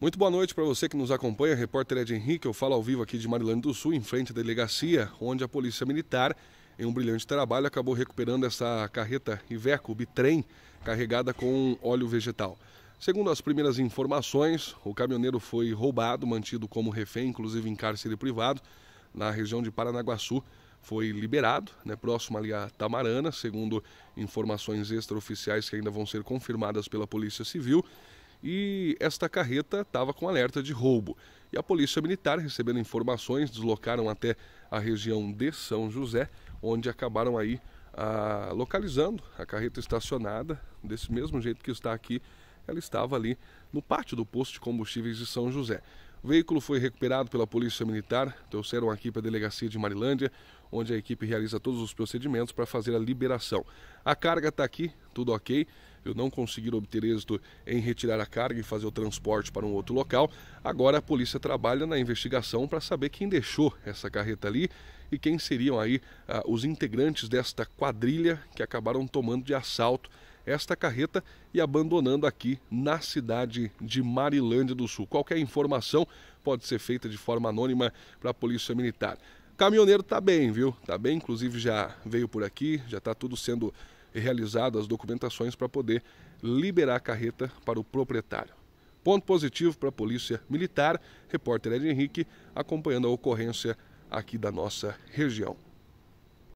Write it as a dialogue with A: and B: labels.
A: Muito boa noite para você que nos acompanha. Repórter Ed Henrique, eu falo ao vivo aqui de Marilândia do Sul, em frente à delegacia, onde a Polícia Militar, em um brilhante trabalho, acabou recuperando essa carreta Iveco Bitrem carregada com óleo vegetal. Segundo as primeiras informações, o caminhoneiro foi roubado, mantido como refém, inclusive em cárcere privado, na região de Paranaguaçu. Foi liberado, né, próximo ali a Tamarana, segundo informações extraoficiais que ainda vão ser confirmadas pela Polícia Civil e esta carreta estava com alerta de roubo. E a polícia militar, recebendo informações, deslocaram até a região de São José, onde acabaram aí ah, localizando a carreta estacionada, desse mesmo jeito que está aqui, ela estava ali no pátio do posto de combustíveis de São José. O veículo foi recuperado pela Polícia Militar, trouxeram aqui para a delegacia de Marilândia, onde a equipe realiza todos os procedimentos para fazer a liberação. A carga está aqui, tudo ok eu não conseguir obter êxito em retirar a carga e fazer o transporte para um outro local. Agora a polícia trabalha na investigação para saber quem deixou essa carreta ali e quem seriam aí ah, os integrantes desta quadrilha que acabaram tomando de assalto esta carreta e abandonando aqui na cidade de Marilândia do Sul. Qualquer informação pode ser feita de forma anônima para a Polícia Militar. O caminhoneiro está bem, viu? Está bem, inclusive já veio por aqui, já está tudo sendo realizado as documentações para poder liberar a carreta para o proprietário. Ponto positivo para a Polícia Militar, repórter Ed Henrique, acompanhando a ocorrência aqui da nossa região.